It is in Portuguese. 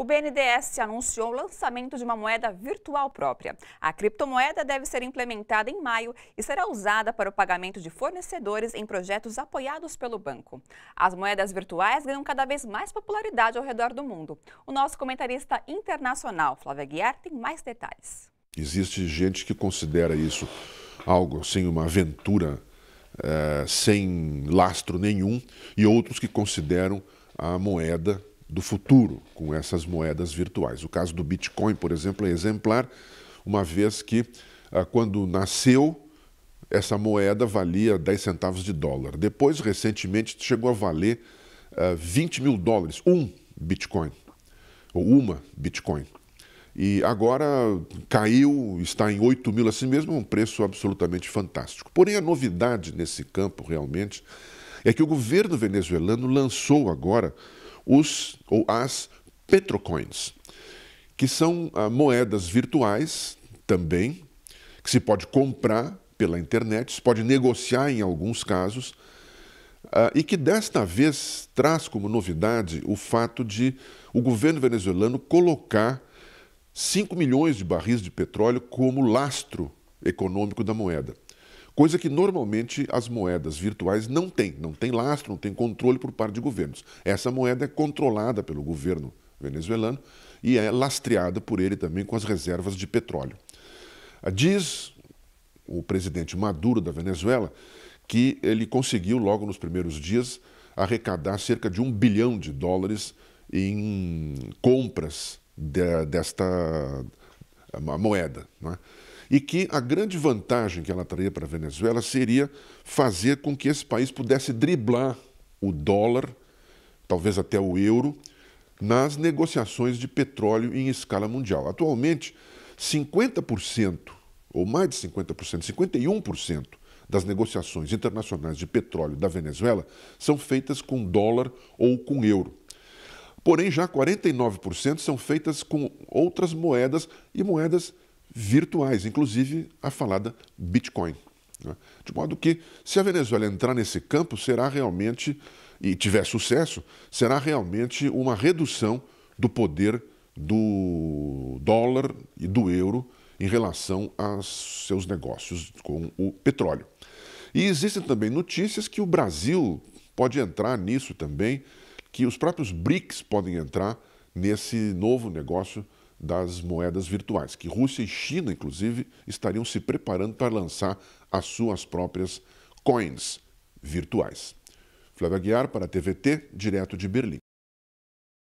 O BNDES anunciou o lançamento de uma moeda virtual própria. A criptomoeda deve ser implementada em maio e será usada para o pagamento de fornecedores em projetos apoiados pelo banco. As moedas virtuais ganham cada vez mais popularidade ao redor do mundo. O nosso comentarista internacional, Flávio Guiar, tem mais detalhes. Existe gente que considera isso algo assim, uma aventura é, sem lastro nenhum, e outros que consideram a moeda do futuro com essas moedas virtuais. O caso do Bitcoin, por exemplo, é exemplar, uma vez que ah, quando nasceu, essa moeda valia 10 centavos de dólar. Depois, recentemente, chegou a valer 20 ah, mil dólares, um Bitcoin, ou uma Bitcoin. E agora caiu, está em 8 mil assim mesmo, um preço absolutamente fantástico. Porém, a novidade nesse campo realmente é que o governo venezuelano lançou agora os ou as petrocoins, que são ah, moedas virtuais também, que se pode comprar pela internet, se pode negociar em alguns casos, ah, e que desta vez traz como novidade o fato de o governo venezuelano colocar 5 milhões de barris de petróleo como lastro econômico da moeda coisa que normalmente as moedas virtuais não têm, não tem lastro, não tem controle por parte de governos. Essa moeda é controlada pelo governo venezuelano e é lastreada por ele também com as reservas de petróleo. Ah, diz o presidente Maduro da Venezuela que ele conseguiu, logo nos primeiros dias, arrecadar cerca de um bilhão de dólares em compras de, desta ah, moeda. Não é? e que a grande vantagem que ela traria para a Venezuela seria fazer com que esse país pudesse driblar o dólar, talvez até o euro, nas negociações de petróleo em escala mundial. Atualmente, 50% ou mais de 50%, 51% das negociações internacionais de petróleo da Venezuela são feitas com dólar ou com euro. Porém, já 49% são feitas com outras moedas e moedas virtuais, inclusive a falada Bitcoin. Né? De modo que, se a Venezuela entrar nesse campo, será realmente, e tiver sucesso, será realmente uma redução do poder do dólar e do euro em relação aos seus negócios com o petróleo. E existem também notícias que o Brasil pode entrar nisso também, que os próprios BRICS podem entrar nesse novo negócio das moedas virtuais, que Rússia e China, inclusive, estariam se preparando para lançar as suas próprias coins virtuais. Flávio Aguiar para a TVT, direto de Berlim.